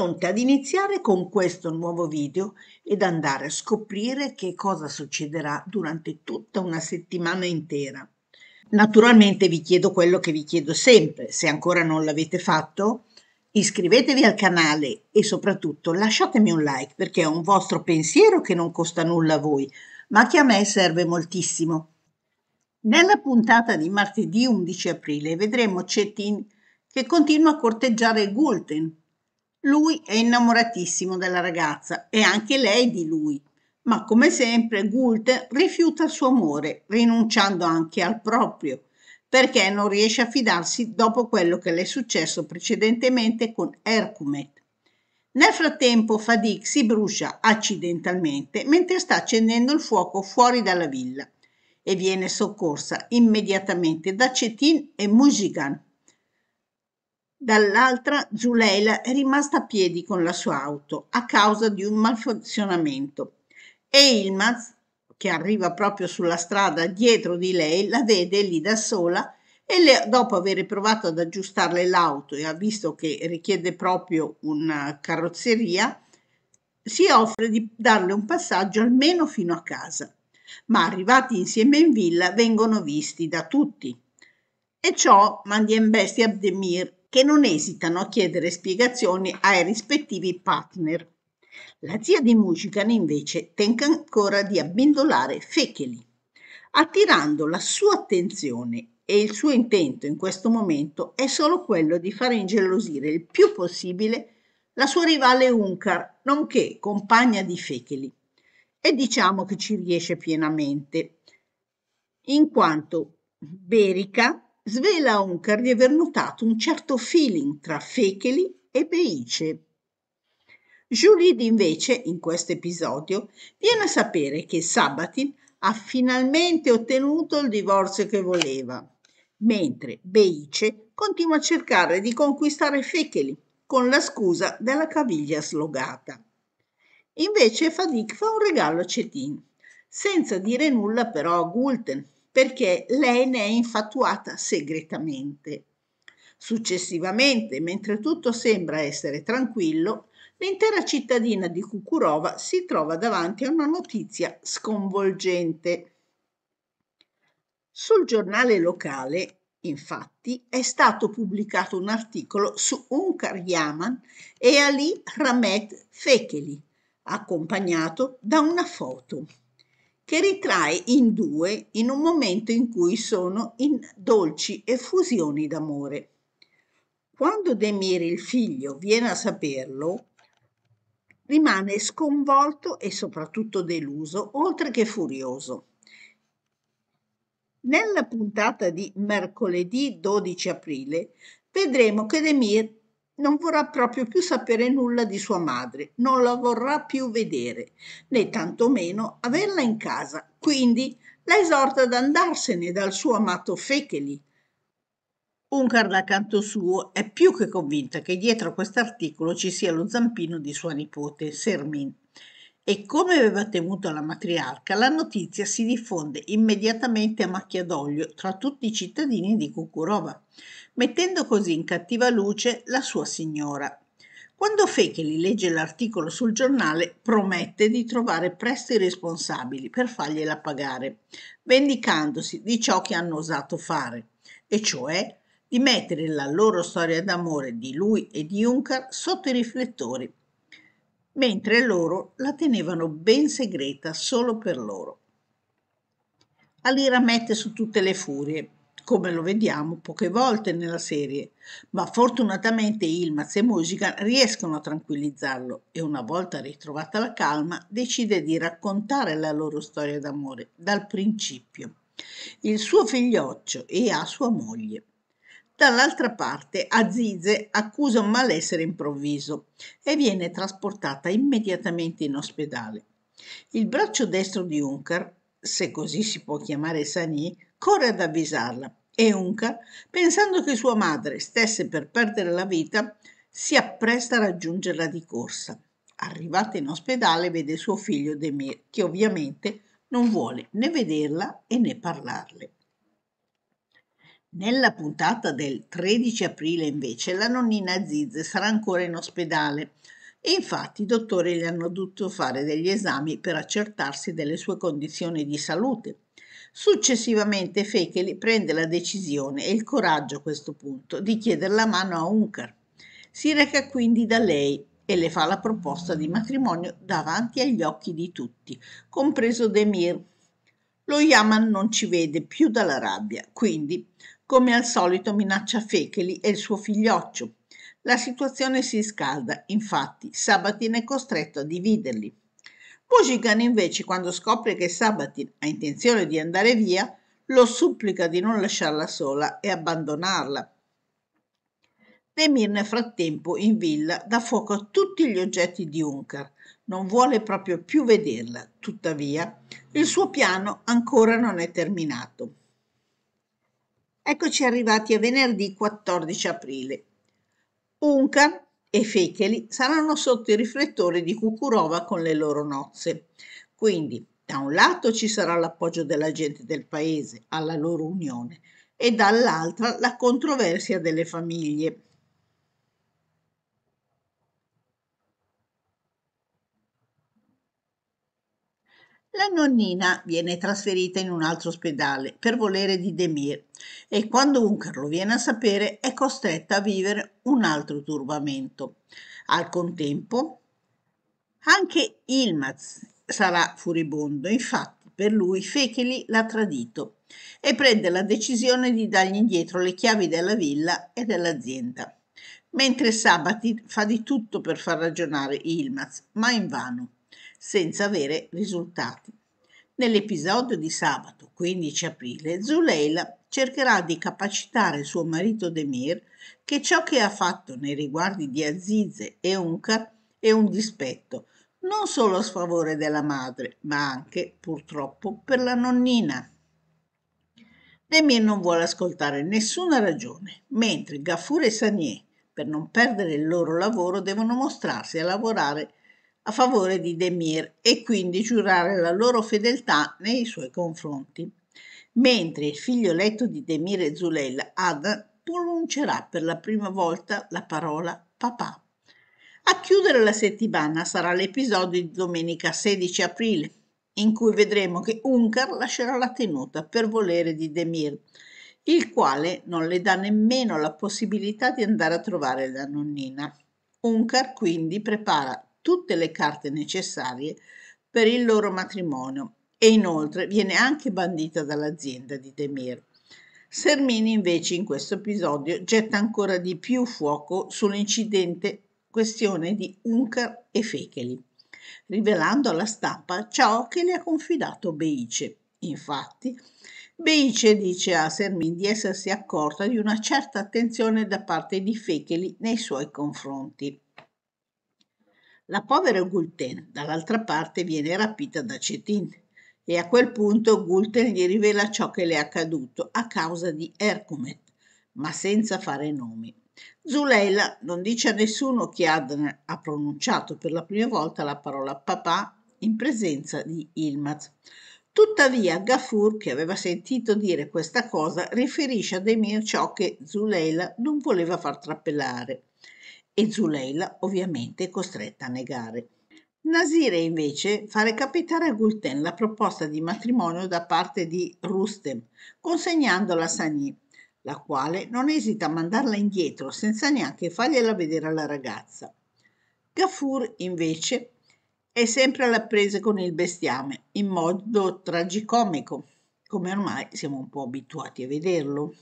pronte ad iniziare con questo nuovo video ed andare a scoprire che cosa succederà durante tutta una settimana intera. Naturalmente vi chiedo quello che vi chiedo sempre, se ancora non l'avete fatto, iscrivetevi al canale e soprattutto lasciatemi un like perché è un vostro pensiero che non costa nulla a voi, ma che a me serve moltissimo. Nella puntata di martedì 11 aprile vedremo Cetin che continua a corteggiare Gulten lui è innamoratissimo della ragazza e anche lei di lui, ma come sempre Gulte rifiuta il suo amore, rinunciando anche al proprio, perché non riesce a fidarsi dopo quello che le è successo precedentemente con Ercumet. Nel frattempo Fadik si brucia accidentalmente mentre sta accendendo il fuoco fuori dalla villa e viene soccorsa immediatamente da Cetin e Musigan, Dall'altra Zuleila è rimasta a piedi con la sua auto a causa di un malfunzionamento e Ilmaz, che arriva proprio sulla strada dietro di lei, la vede lì da sola e le, dopo aver provato ad aggiustarle l'auto e ha visto che richiede proprio una carrozzeria, si offre di darle un passaggio almeno fino a casa. Ma arrivati insieme in villa vengono visti da tutti. E ciò in Mandiembesti Abdemir che non esitano a chiedere spiegazioni ai rispettivi partner. La zia di Mujican invece tenta ancora di abbindolare Fecheli, attirando la sua attenzione e il suo intento in questo momento è solo quello di far ingelosire il più possibile la sua rivale Uncar, nonché compagna di Fecheli. E diciamo che ci riesce pienamente, in quanto Berica svela a Uncar di aver notato un certo feeling tra Fecheli e Beice. Julid invece, in questo episodio, viene a sapere che Sabatin ha finalmente ottenuto il divorzio che voleva, mentre Beice continua a cercare di conquistare Fecheli con la scusa della caviglia slogata. Invece Fadik fa un regalo a Cetin, senza dire nulla però a Gulten, perché lei ne è infatuata segretamente. Successivamente, mentre tutto sembra essere tranquillo, l'intera cittadina di Kukurova si trova davanti a una notizia sconvolgente. Sul giornale locale, infatti, è stato pubblicato un articolo su Unkar Yaman e Ali Ramet Fekeli, accompagnato da una foto che ritrae in due in un momento in cui sono in dolci effusioni d'amore. Quando Demir, il figlio, viene a saperlo, rimane sconvolto e soprattutto deluso, oltre che furioso. Nella puntata di mercoledì 12 aprile vedremo che Demir non vorrà proprio più sapere nulla di sua madre, non la vorrà più vedere, né tantomeno averla in casa. Quindi la esorta ad andarsene dal suo amato Fecheli. Uncar dal canto suo è più che convinta che dietro a quest'articolo ci sia lo zampino di sua nipote, Sermin e come aveva temuto la matriarca, la notizia si diffonde immediatamente a macchia d'olio tra tutti i cittadini di Cucurova, mettendo così in cattiva luce la sua signora. Quando Fecheli legge l'articolo sul giornale, promette di trovare presto i responsabili per fargliela pagare, vendicandosi di ciò che hanno osato fare, e cioè di mettere la loro storia d'amore di lui e di Juncker sotto i riflettori mentre loro la tenevano ben segreta solo per loro. Alira mette su tutte le furie, come lo vediamo poche volte nella serie, ma fortunatamente Ilmaz e Musica riescono a tranquillizzarlo e una volta ritrovata la calma decide di raccontare la loro storia d'amore dal principio. Il suo figlioccio e a sua moglie. Dall'altra parte Azize accusa un malessere improvviso e viene trasportata immediatamente in ospedale. Il braccio destro di Unkar, se così si può chiamare Sani, corre ad avvisarla e Unkar, pensando che sua madre stesse per perdere la vita, si appresta a raggiungerla di corsa. Arrivata in ospedale vede suo figlio Demir, che ovviamente non vuole né vederla e né parlarle. Nella puntata del 13 aprile invece la nonnina Ziz sarà ancora in ospedale e infatti i dottori le hanno dovuto fare degli esami per accertarsi delle sue condizioni di salute. Successivamente Fecheli prende la decisione e il coraggio a questo punto di chiedere la mano a Uncar. Si reca quindi da lei e le fa la proposta di matrimonio davanti agli occhi di tutti, compreso Demir. Lo Yaman non ci vede più dalla rabbia, quindi come al solito minaccia Fecheli e il suo figlioccio. La situazione si scalda, infatti Sabatin è costretto a dividerli. Pugigan invece, quando scopre che Sabatin ha intenzione di andare via, lo supplica di non lasciarla sola e abbandonarla. Demir nel frattempo in villa dà fuoco a tutti gli oggetti di Unkar, non vuole proprio più vederla, tuttavia il suo piano ancora non è terminato. Eccoci arrivati a venerdì 14 aprile. Unca e Fecheli saranno sotto i riflettori di Cucurova con le loro nozze. Quindi, da un lato ci sarà l'appoggio della gente del paese alla loro unione e dall'altra la controversia delle famiglie La nonnina viene trasferita in un altro ospedale per volere di Demir e quando Uncar lo viene a sapere è costretta a vivere un altro turbamento. Al contempo anche Ilmaz sarà furibondo, infatti per lui Fekeli l'ha tradito e prende la decisione di dargli indietro le chiavi della villa e dell'azienda. Mentre Sabati fa di tutto per far ragionare Ilmaz, ma invano senza avere risultati. Nell'episodio di sabato 15 aprile, Zuleila cercherà di capacitare suo marito Demir che ciò che ha fatto nei riguardi di Azize e Unkar è un dispetto, non solo a sfavore della madre, ma anche, purtroppo, per la nonnina. Demir non vuole ascoltare nessuna ragione, mentre Gaffur e Sanier, per non perdere il loro lavoro, devono mostrarsi a lavorare a favore di Demir e quindi giurare la loro fedeltà nei suoi confronti, mentre il figlioletto di Demir e Zuleil, Ad, pronuncerà per la prima volta la parola papà. A chiudere la settimana sarà l'episodio di domenica 16 aprile, in cui vedremo che Unkar lascerà la tenuta per volere di Demir, il quale non le dà nemmeno la possibilità di andare a trovare la nonnina. Unkar quindi prepara tutte le carte necessarie per il loro matrimonio e inoltre viene anche bandita dall'azienda di Demir. Sermini invece in questo episodio getta ancora di più fuoco sull'incidente questione di Uncar e Fecheli, rivelando alla stampa ciò che le ha confidato Beice. Infatti, Beice dice a Sermin di essersi accorta di una certa attenzione da parte di Fecheli nei suoi confronti. La povera Gulten, dall'altra parte, viene rapita da Cetin e a quel punto Gulten gli rivela ciò che le è accaduto a causa di Ercumet, ma senza fare nomi. Zuleila non dice a nessuno che Adner ha pronunciato per la prima volta la parola papà in presenza di Ilmaz. Tuttavia Gafur, che aveva sentito dire questa cosa, riferisce ad Emir ciò che Zuleila non voleva far trappelare, e Zuleila ovviamente è costretta a negare. Nasire invece fa recapitare a Gulten la proposta di matrimonio da parte di Rustem, consegnandola a Sani, la quale non esita a mandarla indietro senza neanche fargliela vedere alla ragazza. Gafur invece è sempre alla presa con il bestiame, in modo tragicomico, come ormai siamo un po' abituati a vederlo.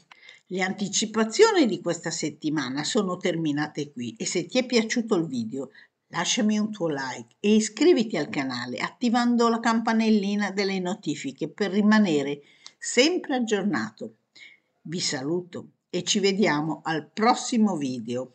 Le anticipazioni di questa settimana sono terminate qui e se ti è piaciuto il video lasciami un tuo like e iscriviti al canale attivando la campanellina delle notifiche per rimanere sempre aggiornato. Vi saluto e ci vediamo al prossimo video.